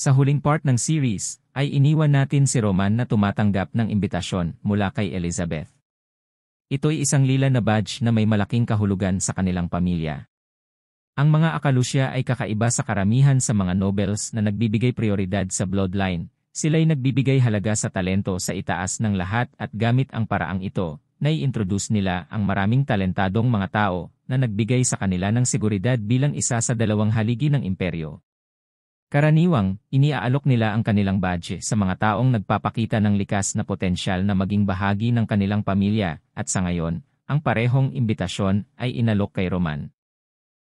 Sa huling part ng series, ay iniwan natin si Roman na tumatanggap ng imbitasyon mula kay Elizabeth. Ito'y isang lila na badge na may malaking kahulugan sa kanilang pamilya. Ang mga akalusya ay kakaiba sa karamihan sa mga nobles na nagbibigay prioridad sa bloodline. Sila'y nagbibigay halaga sa talento sa itaas ng lahat at gamit ang paraang ito, nai-introduce nila ang maraming talentadong mga tao na nagbigay sa kanila ng seguridad bilang isa sa dalawang haligi ng imperyo. Karaniwang, iniaalok nila ang kanilang badge sa mga taong nagpapakita ng likas na potensyal na maging bahagi ng kanilang pamilya, at sa ngayon, ang parehong imbitasyon ay inalok kay Roman.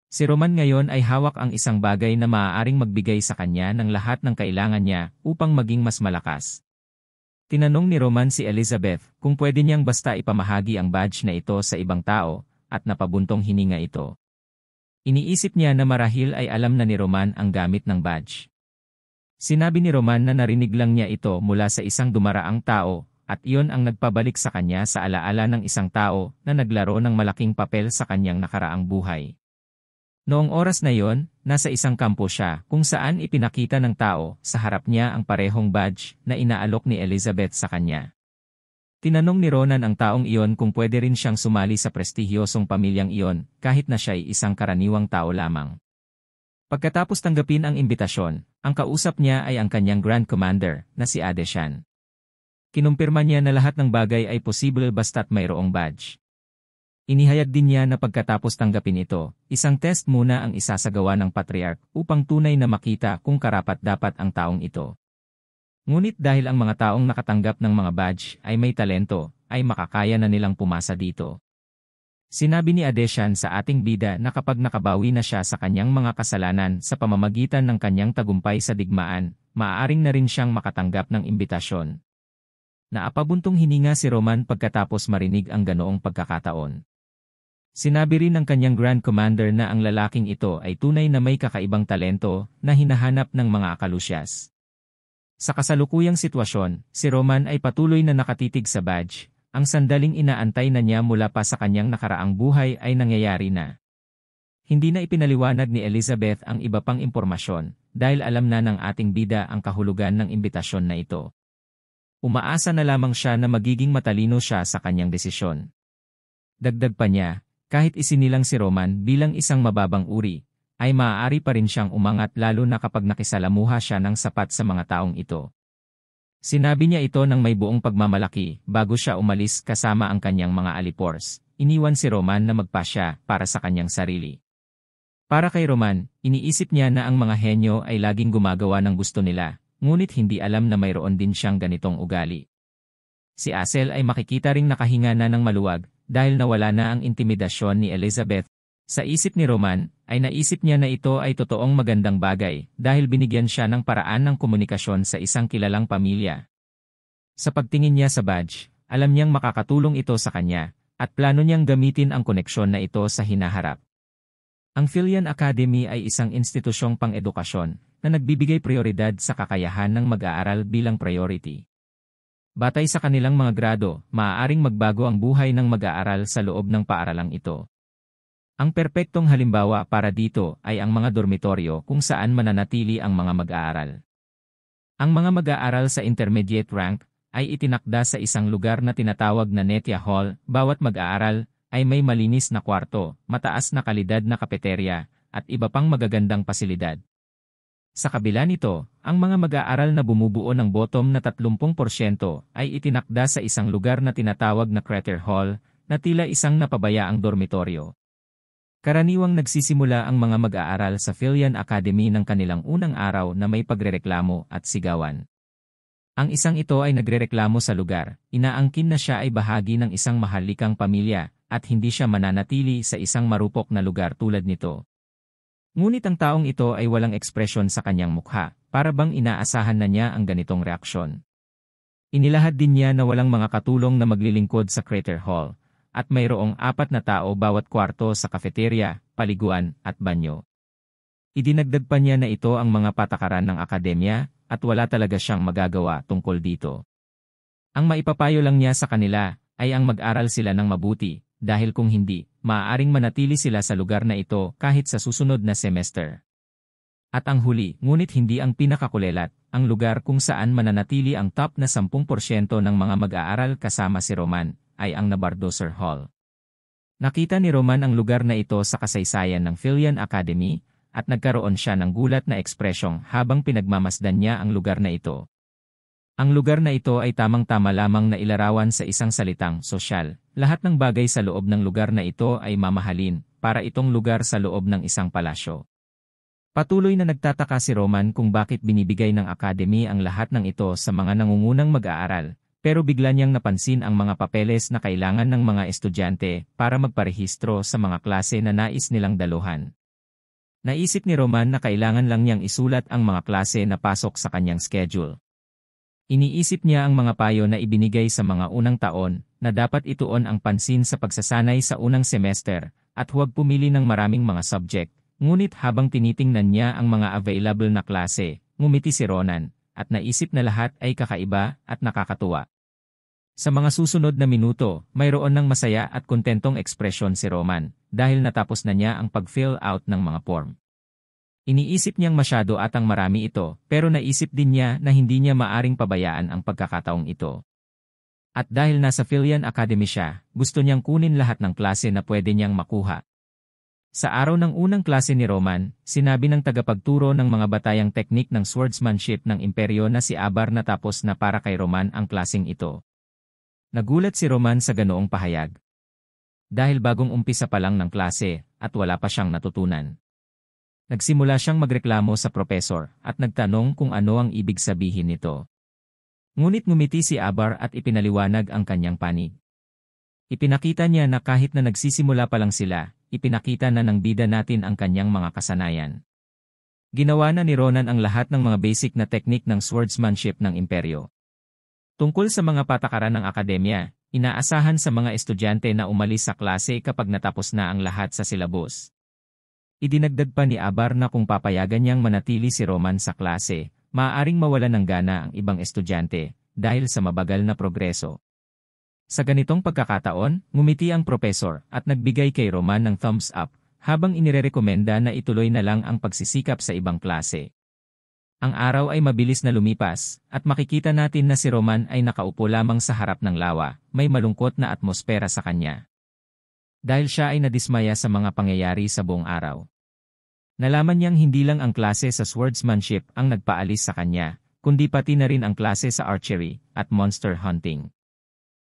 Si Roman ngayon ay hawak ang isang bagay na maaaring magbigay sa kanya ng lahat ng kailangan niya upang maging mas malakas. Tinanong ni Roman si Elizabeth kung pwede niyang basta ipamahagi ang badge na ito sa ibang tao, at napabuntong hininga ito. Iniisip niya na marahil ay alam na ni Roman ang gamit ng badge. Sinabi ni Roman na narinig lang niya ito mula sa isang dumaraang tao at iyon ang nagpabalik sa kanya sa alaala ng isang tao na naglaro ng malaking papel sa kanyang nakaraang buhay. Noong oras na yon, nasa isang kampo siya kung saan ipinakita ng tao sa harap niya ang parehong badge na inaalok ni Elizabeth sa kanya. Tinanong ni Ronan ang taong iyon kung pwede rin siyang sumali sa prestihiyosong pamilyang iyon, kahit na siya ay isang karaniwang tao lamang. Pagkatapos tanggapin ang imbitasyon, ang kausap niya ay ang kanyang Grand Commander, na si Adeshan. Kinumpirma niya na lahat ng bagay ay posible basta't mayroong badge. Inihayag din niya na pagkatapos tanggapin ito, isang test muna ang isasagawa ng Patriarch upang tunay na makita kung karapat-dapat ang taong ito. Ngunit dahil ang mga taong nakatanggap ng mga badge ay may talento, ay makakaya na nilang pumasa dito. Sinabi ni Adeshan sa ating bida na kapag nakabawi na siya sa kanyang mga kasalanan sa pamamagitan ng kanyang tagumpay sa digmaan, maaaring na rin siyang makatanggap ng imbitasyon. Naapabuntong hininga si Roman pagkatapos marinig ang ganoong pagkakataon. Sinabi rin ng kanyang Grand Commander na ang lalaking ito ay tunay na may kakaibang talento na hinahanap ng mga akalusyas. Sa kasalukuyang sitwasyon, si Roman ay patuloy na nakatitig sa badge. Ang sandaling inaantay na niya mula pa sa kanyang nakaraang buhay ay nangyayari na. Hindi na ipinaliwanag ni Elizabeth ang iba pang impormasyon dahil alam na ng ating bida ang kahulugan ng imbitasyon na ito. Umaasa na lamang siya na magiging matalino siya sa kanyang desisyon. Dagdag pa niya, kahit isinilang si Roman bilang isang mababang uri, ay maaari pa rin siyang umangat lalo na kapag nakisalamuha siya ng sapat sa mga taong ito. Sinabi niya ito ng may buong pagmamalaki bago siya umalis kasama ang kanyang mga alipors. Iniwan si Roman na magpasya para sa kanyang sarili. Para kay Roman, iniisip niya na ang mga henyo ay laging gumagawa ng gusto nila, ngunit hindi alam na mayroon din siyang ganitong ugali. Si Asel ay makikita ring nakahinga na ng maluwag dahil nawala na ang intimidasyon ni Elizabeth sa isip ni Roman, ay naisip niya na ito ay totoong magandang bagay dahil binigyan siya ng paraan ng komunikasyon sa isang kilalang pamilya. Sa pagtingin niya sa badge, alam niyang makakatulong ito sa kanya at plano niyang gamitin ang koneksyon na ito sa hinaharap. Ang Filian Academy ay isang institusyong pang-edukasyon na nagbibigay prioridad sa kakayahan ng mag-aaral bilang priority. Batay sa kanilang mga grado, maaaring magbago ang buhay ng mag-aaral sa loob ng paaralang ito. Ang perpektong halimbawa para dito ay ang mga dormitoryo kung saan mananatili ang mga mag-aaral. Ang mga mag-aaral sa intermediate rank ay itinakda sa isang lugar na tinatawag na Netia Hall. Bawat mag-aaral ay may malinis na kwarto, mataas na kalidad na kapeterya, at iba pang magagandang pasilidad. Sa kabila nito, ang mga mag-aaral na bumubuo ng bottom na 30% ay itinakda sa isang lugar na tinatawag na Crater Hall na tila isang napabayaang dormitoryo. Karaniwang nagsisimula ang mga mag-aaral sa Filian Academy ng kanilang unang araw na may pagrereklamo at sigawan. Ang isang ito ay nagrereklamo sa lugar, inaangkin na siya ay bahagi ng isang mahalikang pamilya, at hindi siya mananatili sa isang marupok na lugar tulad nito. Ngunit ang taong ito ay walang ekspresyon sa kanyang mukha, para bang inaasahan na niya ang ganitong reaksyon. Inilahad din niya na walang mga katulong na maglilingkod sa Crater Hall, at mayroong apat na tao bawat kwarto sa kafeterya, paliguan, at banyo. Idinagdag pa niya na ito ang mga patakaran ng akademya at wala talaga siyang magagawa tungkol dito. Ang maipapayo lang niya sa kanila ay ang mag-aral sila ng mabuti dahil kung hindi, maaaring manatili sila sa lugar na ito kahit sa susunod na semester. At ang huli, ngunit hindi ang pinakakulelat, ang lugar kung saan mananatili ang top na 10% ng mga mag-aaral kasama si Roman, ay ang Nabardoser Hall. Nakita ni Roman ang lugar na ito sa kasaysayan ng Philian Academy at nagkaroon siya ng gulat na ekspresyong habang pinagmamasdan niya ang lugar na ito. Ang lugar na ito ay tamang-tama lamang na ilarawan sa isang salitang sosyal. Lahat ng bagay sa loob ng lugar na ito ay mamahalin para itong lugar sa loob ng isang palasyo. Patuloy na nagtataka si Roman kung bakit binibigay ng academy ang lahat ng ito sa mga nangungunang mag-aaral, pero bigla niyang napansin ang mga papeles na kailangan ng mga estudyante para magparehistro sa mga klase na nais nilang daluhan. Naisip ni Roman na kailangan lang niyang isulat ang mga klase na pasok sa kanyang schedule. Iniisip niya ang mga payo na ibinigay sa mga unang taon na dapat ituon ang pansin sa pagsasanay sa unang semester at huwag pumili ng maraming mga subject Ngunit habang tinitingnan niya ang mga available na klase, ngumiti si Ronan, at naisip na lahat ay kakaiba at nakakatuwa. Sa mga susunod na minuto, mayroon ng masaya at kontentong ekspresyon si Roman dahil natapos na niya ang pag-fill out ng mga form. Iniisip niyang masyado at ang marami ito, pero naisip din niya na hindi niya maaring pabayaan ang pagkakataong ito. At dahil nasa Filian Academy siya, gusto niyang kunin lahat ng klase na pwede niyang makuha, sa araw ng unang klase ni Roman, sinabi ng tagapagturo ng mga batayang teknik ng swordsmanship ng imperyo na si Abar natapos na para kay Roman ang klasing ito. Nagulat si Roman sa ganoong pahayag. Dahil bagong umpisa pa lang ng klase, at wala pa siyang natutunan. Nagsimula siyang magreklamo sa profesor, at nagtanong kung ano ang ibig sabihin nito. Ngunit ngumiti si Abar at ipinaliwanag ang kanyang panig. Ipinakita niya na kahit na nagsisimula pa lang sila, ipinakita na ng bida natin ang kanyang mga kasanayan. Ginawa na ni Ronan ang lahat ng mga basic na teknik ng swordsmanship ng imperyo. Tungkol sa mga patakaran ng akademya, inaasahan sa mga estudyante na umalis sa klase kapag natapos na ang lahat sa silabos. Idinagdag pa ni Abar na kung papayagan niyang manatili si Roman sa klase, maaaring mawalan ng gana ang ibang estudyante dahil sa mabagal na progreso. Sa ganitong pagkakataon, ngumiti ang profesor at nagbigay kay Roman ng thumbs up habang inirerekomenda na ituloy na lang ang pagsisikap sa ibang klase. Ang araw ay mabilis na lumipas at makikita natin na si Roman ay nakaupo lamang sa harap ng lawa, may malungkot na atmosfera sa kanya. Dahil siya ay nadismaya sa mga pangyayari sa buong araw. Nalaman niyang hindi lang ang klase sa swordsmanship ang nagpaalis sa kanya, kundi pati na rin ang klase sa archery at monster hunting.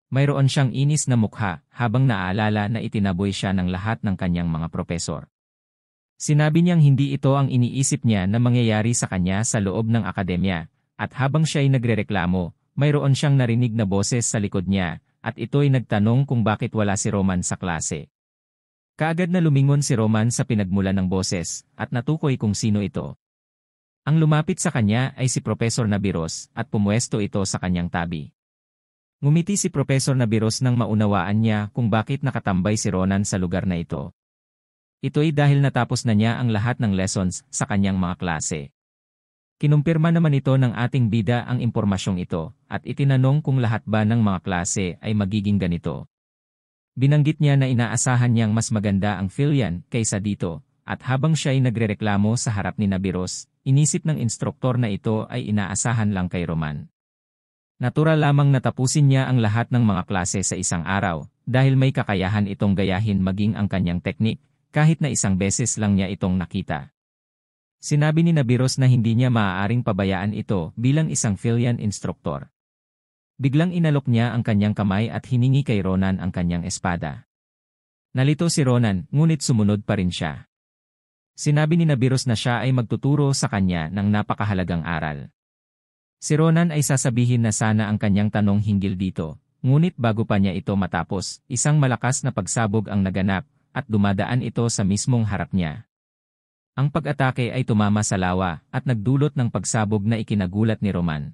Mayroon siyang inis na mukha habang naalala na itinaboy siya ng lahat ng kanyang mga propesor. Sinabi niyang hindi ito ang iniisip niya na mangyayari sa kanya sa loob ng akademya, at habang siya'y nagrereklamo, mayroon siyang narinig na boses sa likod niya, at ito'y nagtanong kung bakit wala si Roman sa klase. Kaagad na lumingon si Roman sa pinagmula ng boses, at natukoy kung sino ito. Ang lumapit sa kanya ay si Profesor Nabiros at pumuesto ito sa kanyang tabi. Ngumiti si Professor Nabiros nang maunawaan niya kung bakit nakatambay si Ronan sa lugar na ito. Ito'y dahil natapos na niya ang lahat ng lessons sa kanyang mga klase. Kinumpirma naman ito ng ating bida ang impormasyong ito at itinanong kung lahat ba ng mga klase ay magiging ganito. Binanggit niya na inaasahan niyang mas maganda ang Filian kaysa dito at habang siya ay nagrereklamo sa harap ni Nabiros, inisip ng instruktor na ito ay inaasahan lang kay Roman. Natural lamang natapusin niya ang lahat ng mga klase sa isang araw, dahil may kakayahan itong gayahin maging ang kanyang teknik, kahit na isang beses lang niya itong nakita. Sinabi ni Nabiros na hindi niya maaaring pabayaan ito bilang isang filian instructor. Biglang inalok niya ang kanyang kamay at hiningi kay Ronan ang kanyang espada. Nalito si Ronan, ngunit sumunod pa rin siya. Sinabi ni Nabiros na siya ay magtuturo sa kanya ng napakahalagang aral. Si Ronan ay sasabihin na sana ang kanyang tanong hinggil dito, ngunit bago pa niya ito matapos, isang malakas na pagsabog ang naganap, at dumadaan ito sa mismong harap niya. Ang pag-atake ay tumama sa lawa at nagdulot ng pagsabog na ikinagulat ni Roman.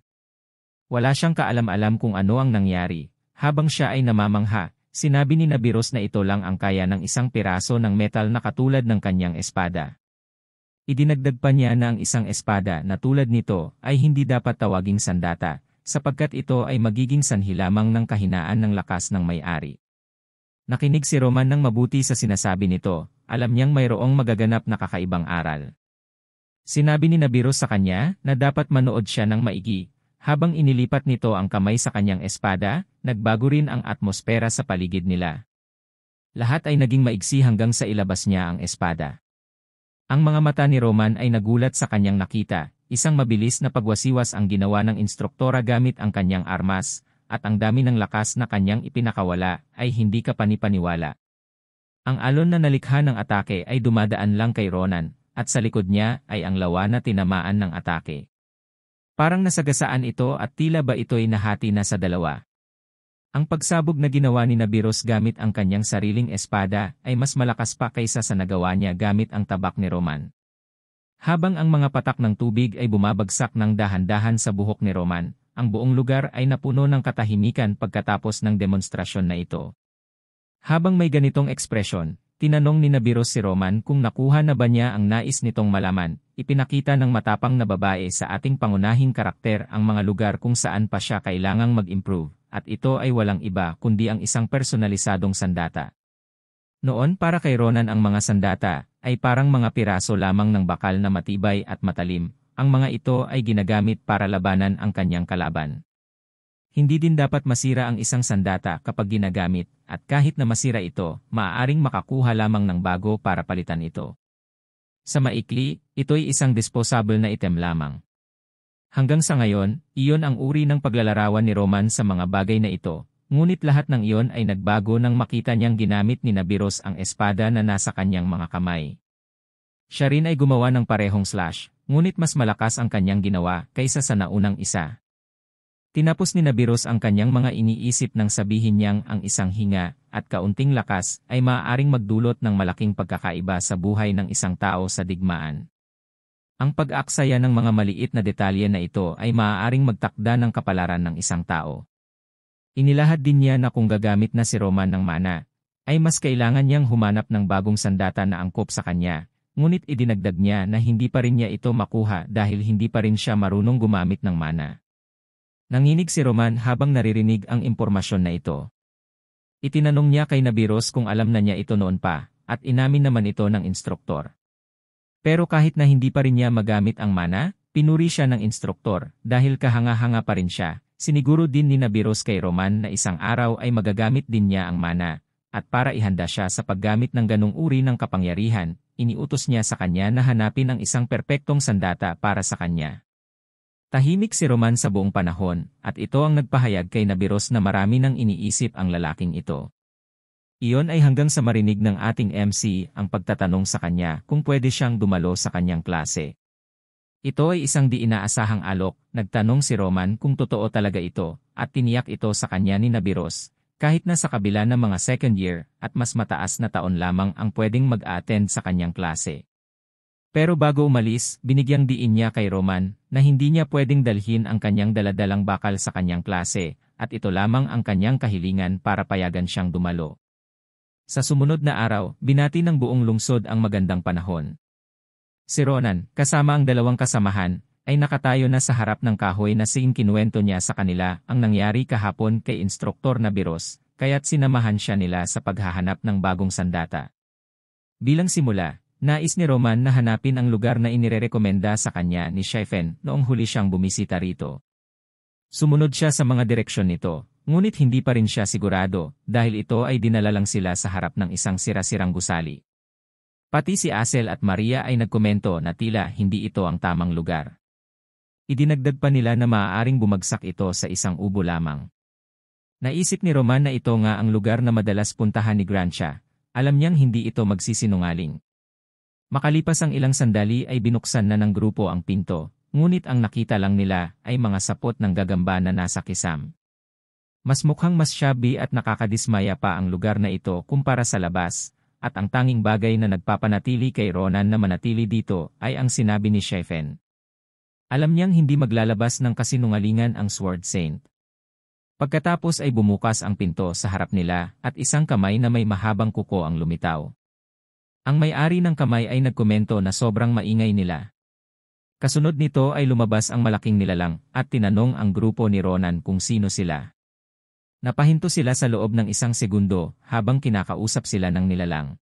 Wala siyang kaalam-alam kung ano ang nangyari. Habang siya ay namamangha, sinabi ni Nabiros na ito lang ang kaya ng isang piraso ng metal na katulad ng kanyang espada. Idinagdag pa niya na ang isang espada na tulad nito ay hindi dapat tawaging sandata, sapagkat ito ay magiging sanhi lamang ng kahinaan ng lakas ng may-ari. Nakinig si Roman ng mabuti sa sinasabi nito, alam niyang mayroong magaganap na kakaibang aral. Sinabi ni Nabiro sa kanya na dapat manood siya ng maigi. Habang inilipat nito ang kamay sa kanyang espada, nagbago rin ang atmosfera sa paligid nila. Lahat ay naging maigsi hanggang sa ilabas niya ang espada. Ang mga mata ni Roman ay nagulat sa kanyang nakita, isang mabilis na pagwasiwas ang ginawa ng instruktora gamit ang kanyang armas, at ang dami ng lakas na kanyang ipinakawala ay hindi ka panipaniwala. Ang alon na nalikha ng atake ay dumadaan lang kay Ronan, at sa likod niya ay ang lawa na tinamaan ng atake. Parang nasagasaan ito at tila ba ito'y nahati na sa dalawa. Ang pagsabog na ginawa ni Nabiros gamit ang kanyang sariling espada ay mas malakas pa kaysa sa nagawa niya gamit ang tabak ni Roman. Habang ang mga patak ng tubig ay bumabagsak ng dahan-dahan sa buhok ni Roman, ang buong lugar ay napuno ng katahimikan pagkatapos ng demonstrasyon na ito. Habang may ganitong ekspresyon, tinanong ni Nabiros si Roman kung nakuha na ba niya ang nais nitong malaman, ipinakita ng matapang na babae sa ating pangunahing karakter ang mga lugar kung saan pa siya kailangang mag-improve at ito ay walang iba kundi ang isang personalisadong sandata. Noon para kay Ronan ang mga sandata ay parang mga piraso lamang ng bakal na matibay at matalim, ang mga ito ay ginagamit para labanan ang kanyang kalaban. Hindi din dapat masira ang isang sandata kapag ginagamit, at kahit na masira ito, maaaring makakuha lamang ng bago para palitan ito. Sa maikli, ito'y isang disposable na item lamang. Hanggang sa ngayon, iyon ang uri ng paglalarawan ni Roman sa mga bagay na ito, ngunit lahat ng iyon ay nagbago nang makita niyang ginamit ni Nabiros ang espada na nasa kanyang mga kamay. Siya rin ay gumawa ng parehong slash, ngunit mas malakas ang kanyang ginawa kaysa sa naunang isa. Tinapos ni Nabiros ang kanyang mga iniisip nang sabihin niyang ang isang hinga at kaunting lakas ay maaaring magdulot ng malaking pagkakaiba sa buhay ng isang tao sa digmaan. Ang pag-aksaya ng mga maliit na detalye na ito ay maaaring magtakda ng kapalaran ng isang tao. Inilahad din niya na kung gagamit na si Roman ng mana, ay mas kailangan niyang humanap ng bagong sandata na angkop sa kanya, ngunit idinagdag niya na hindi pa rin niya ito makuha dahil hindi pa rin siya marunong gumamit ng mana. Nanginig si Roman habang naririnig ang impormasyon na ito. Itinanong niya kay Nabiros kung alam na niya ito noon pa, at inamin naman ito ng instruktor. Pero kahit na hindi pa rin niya magamit ang mana, pinuri siya ng instruktor dahil kahanga-hanga pa rin siya. Siniguro din ni Nabiros kay Roman na isang araw ay magagamit din niya ang mana at para ihanda siya sa paggamit ng ganong uri ng kapangyarihan, iniutos niya sa kanya na hanapin ang isang perpektong sandata para sa kanya. Tahimik si Roman sa buong panahon at ito ang nagpahayag kay Nabiros na marami nang iniisip ang lalaking ito. Iyon ay hanggang sa marinig ng ating MC ang pagtatanong sa kanya kung pwede siyang dumalo sa kanyang klase. Ito ay isang di inaasahang alok, nagtanong si Roman kung totoo talaga ito, at tiniyak ito sa kanya ni Nabiros, kahit na sa kabila ng mga second year at mas mataas na taon lamang ang pwedeng mag-attend sa kanyang klase. Pero bago umalis, binigyang diin niya kay Roman na hindi niya pwedeng dalhin ang kanyang daladalang bakal sa kanyang klase, at ito lamang ang kanyang kahilingan para payagan siyang dumalo. Sa sumunod na araw, binati ng buong lungsod ang magandang panahon. Si Ronan, kasama ang dalawang kasamahan, ay nakatayo na sa harap ng kahoy na siinkinuwento niya sa kanila ang nangyari kahapon kay instruktor na Biros, kaya't sinamahan siya nila sa paghahanap ng bagong sandata. Bilang simula, nais ni Roman na hanapin ang lugar na inirerekomenda sa kanya ni Shefen noong huli siyang bumisita rito. Sumunod siya sa mga direksyon nito, Ngunit hindi pa rin siya sigurado dahil ito ay dinala lang sila sa harap ng isang sirasirang gusali. Pati si Asel at Maria ay nagkomento na tila hindi ito ang tamang lugar. Idinagdag pa nila na maaaring bumagsak ito sa isang ubo lamang. Naisip ni Roman na ito nga ang lugar na madalas puntahan ni Grancia, alam niyang hindi ito magsisinungaling. Makalipas ang ilang sandali ay binuksan na ng grupo ang pinto, ngunit ang nakita lang nila ay mga sapot ng gagamba na nasa kisam. Mas mukhang mas shabby at nakakadismaya pa ang lugar na ito kumpara sa labas, at ang tanging bagay na nagpapanatili kay Ronan na manatili dito ay ang sinabi ni Shefen. Alam niyang hindi maglalabas ng kasinungalingan ang Sword Saint. Pagkatapos ay bumukas ang pinto sa harap nila at isang kamay na may mahabang kuko ang lumitaw. Ang may-ari ng kamay ay nagkomento na sobrang maingay nila. Kasunod nito ay lumabas ang malaking nilalang at tinanong ang grupo ni Ronan kung sino sila. Napahinto sila sa loob ng isang segundo habang kinakausap sila ng nilalang.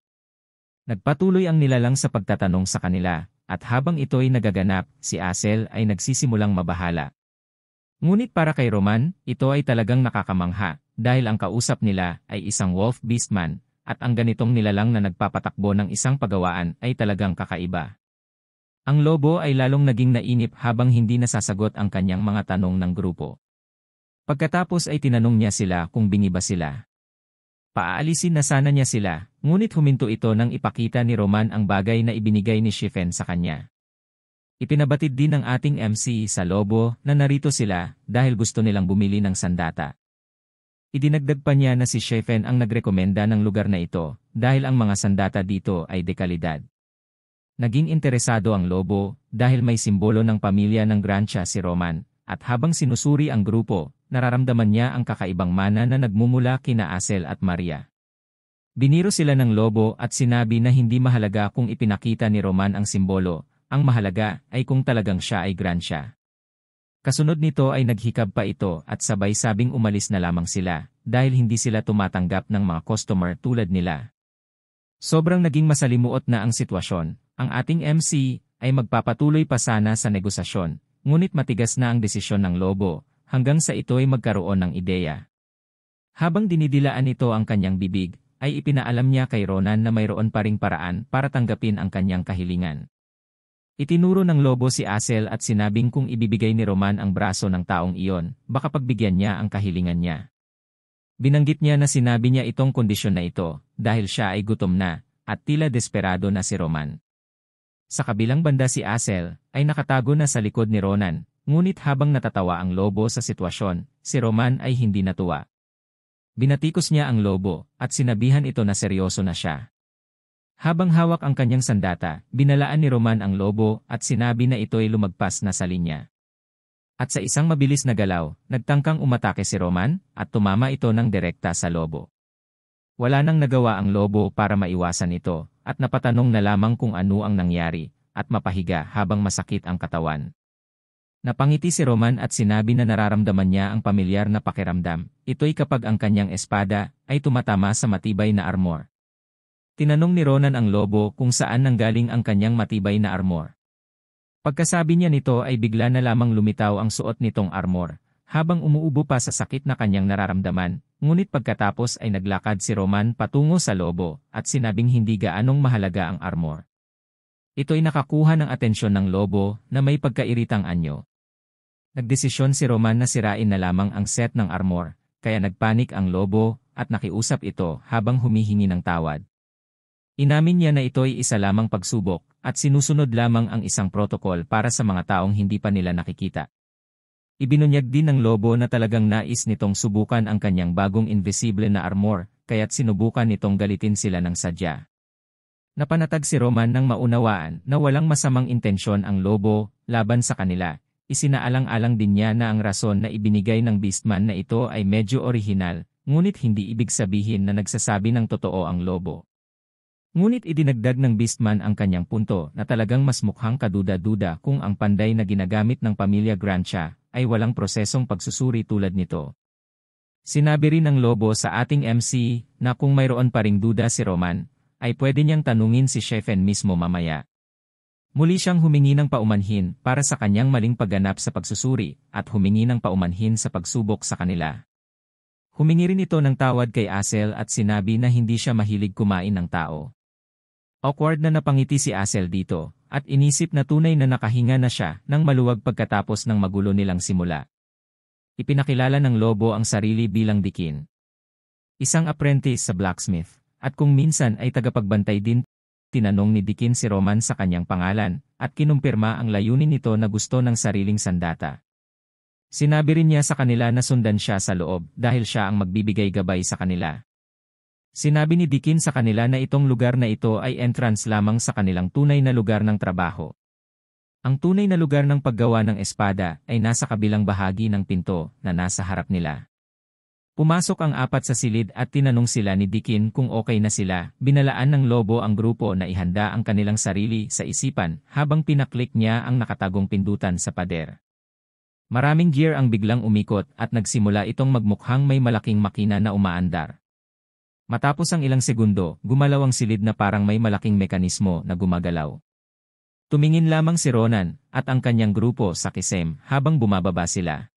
Nagpatuloy ang nilalang sa pagtatanong sa kanila, at habang ito'y nagaganap, si Asel ay nagsisimulang mabahala. Ngunit para kay Roman, ito ay talagang nakakamangha, dahil ang kausap nila ay isang wolf beastman, at ang ganitong nilalang na nagpapatakbo ng isang pagawaan ay talagang kakaiba. Ang lobo ay lalong naging nainip habang hindi nasasagot ang kanyang mga tanong ng grupo. Pagkatapos ay tinanong niya sila kung bingi sila. Paalisin na sana niya sila, ngunit huminto ito nang ipakita ni Roman ang bagay na ibinigay ni Shifen sa kanya. Ipinabatid din ng ating MC sa Lobo na narito sila dahil gusto nilang bumili ng sandata. Idinagdag pa niya na si Shefen ang nagrekomenda ng lugar na ito dahil ang mga sandata dito ay dekalidad. Naging interesado ang Lobo dahil may simbolo ng pamilya ng Grancha si Roman at habang sinusuri ang grupo, nararamdaman niya ang kakaibang mana na nagmumula kina Asel at Maria. Biniro sila ng lobo at sinabi na hindi mahalaga kung ipinakita ni Roman ang simbolo, ang mahalaga ay kung talagang siya ay gransya. Kasunod nito ay naghikab pa ito at sabay sabing umalis na lamang sila dahil hindi sila tumatanggap ng mga customer tulad nila. Sobrang naging masalimuot na ang sitwasyon, ang ating MC ay magpapatuloy pa sana sa negosasyon, ngunit matigas na ang desisyon ng Lobo hanggang sa ito'y magkaroon ng ideya. Habang dinidilaan ito ang kanyang bibig, ay ipinaalam niya kay Ronan na mayroon pa ring paraan para tanggapin ang kanyang kahilingan. Itinuro ng lobo si Asel at sinabing kung ibibigay ni Roman ang braso ng taong iyon, baka pagbigyan niya ang kahilingan niya. Binanggit niya na sinabi niya itong kondisyon na ito dahil siya ay gutom na at tila desperado na si Roman. Sa kabilang banda si Asel ay nakatago na sa likod ni Ronan Ngunit habang natatawa ang lobo sa sitwasyon, si Roman ay hindi natuwa. Binatikos niya ang lobo at sinabihan ito na seryoso na siya. Habang hawak ang kanyang sandata, binalaan ni Roman ang lobo at sinabi na ito'y lumagpas na sa linya. At sa isang mabilis na galaw, nagtangkang umatake si Roman at tumama ito ng direkta sa lobo. Wala nang nagawa ang lobo para maiwasan ito, at napatanong na lamang kung ano ang nangyari, at mapahiga habang masakit ang katawan. Napangiti si Roman at sinabi na nararamdaman niya ang pamilyar na pakiramdam, ito'y kapag ang kanyang espada ay tumatama sa matibay na armor. Tinanong ni Ronan ang lobo kung saan nanggaling ang kanyang matibay na armor. Pagkasabi niya nito ay bigla na lamang lumitaw ang suot nitong armor, habang umuubo pa sa sakit na kanyang nararamdaman, ngunit pagkatapos ay naglakad si Roman patungo sa lobo, at sinabing hindi gaanong mahalaga ang armor. Ito'y nakakuha ng atensyon ng lobo na may pagkairitang anyo. Nagdesisyon si Roman na sirain na lamang ang set ng armor, kaya nagpanik ang lobo at nakiusap ito habang humihingi ng tawad. Inamin niya na ito'y isa lamang pagsubok at sinusunod lamang ang isang protokol para sa mga taong hindi pa nila nakikita. Ibinunyag din ng lobo na talagang nais nitong subukan ang kanyang bagong invisible na armor, kaya't sinubukan nitong galitin sila ng sadya. Napanatag si Roman nang maunawaan na walang masamang intensyon ang lobo laban sa kanila, Isinaalang-alang din niya na ang rason na ibinigay ng Beastman na ito ay medyo orihinal, ngunit hindi ibig sabihin na nagsasabi ng totoo ang lobo. Ngunit idinagdag ng Beastman ang kanyang punto na talagang mas mukhang kaduda-duda kung ang panday na ginagamit ng pamilya Grancha ay walang prosesong pagsusuri tulad nito. Sinabi rin ng Lobo sa ating MC na kung mayroon pa ring duda si Roman, ay pwede niyang tanungin si Shefen mismo mamaya. Muli siyang humingi ng paumanhin para sa kanyang maling pagganap sa pagsusuri at humingi ng paumanhin sa pagsubok sa kanila. Humingi rin ito ng tawad kay Asel at sinabi na hindi siya mahilig kumain ng tao. Awkward na napangiti si Asel dito at inisip na tunay na nakahinga na siya ng maluwag pagkatapos ng magulo nilang simula. Ipinakilala ng lobo ang sarili bilang dikin. Isang apprentice sa blacksmith at kung minsan ay tagapagbantay din tinanong ni Dikin si Roman sa kanyang pangalan, at kinumpirma ang layunin nito na gusto ng sariling sandata. Sinabi rin niya sa kanila na sundan siya sa loob dahil siya ang magbibigay gabay sa kanila. Sinabi ni Dikin sa kanila na itong lugar na ito ay entrance lamang sa kanilang tunay na lugar ng trabaho. Ang tunay na lugar ng paggawa ng espada ay nasa kabilang bahagi ng pinto na nasa harap nila. Pumasok ang apat sa silid at tinanong sila ni Dikin kung okay na sila. Binalaan ng lobo ang grupo na ihanda ang kanilang sarili sa isipan habang pinaklik niya ang nakatagong pindutan sa pader. Maraming gear ang biglang umikot at nagsimula itong magmukhang may malaking makina na umaandar. Matapos ang ilang segundo, gumalaw ang silid na parang may malaking mekanismo na gumagalaw. Tumingin lamang si Ronan at ang kanyang grupo sa kisem habang bumababa sila.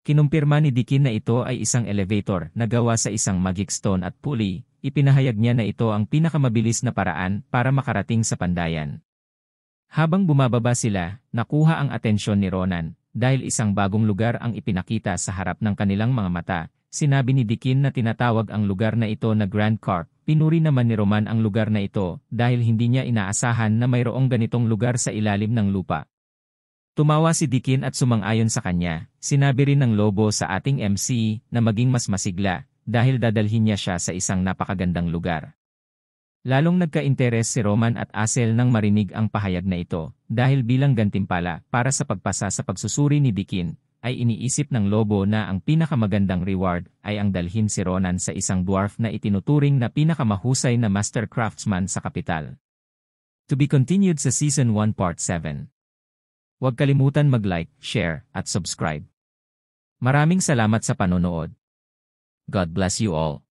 Kinumpirma ni Dikin na ito ay isang elevator na gawa sa isang magic stone at pulley, ipinahayag niya na ito ang pinakamabilis na paraan para makarating sa pandayan. Habang bumababa sila, nakuha ang atensyon ni Ronan, dahil isang bagong lugar ang ipinakita sa harap ng kanilang mga mata, sinabi ni Dikin na tinatawag ang lugar na ito na Grand Carp, pinuri naman ni Roman ang lugar na ito dahil hindi niya inaasahan na mayroong ganitong lugar sa ilalim ng lupa. Tumawa si Dikin at sumang-ayon sa kanya. Sinabi rin ng Lobo sa ating MC na maging mas masigla dahil dadalhin niya siya sa isang napakagandang lugar. Lalong nagka-interes si Roman at Asel nang marinig ang pahayag na ito, dahil bilang gantimpala para sa pagpasa sa pagsusuri ni Dikin, ay iniisip ng lobo na ang pinakamagandang reward ay ang dalhin si Ronan sa isang dwarf na itinuturing na pinakamahusay na master craftsman sa kapital. To be continued sa Season 1 Part 7 Huwag kalimutan mag-like, share, at subscribe. Maraming salamat sa panonood. God bless you all.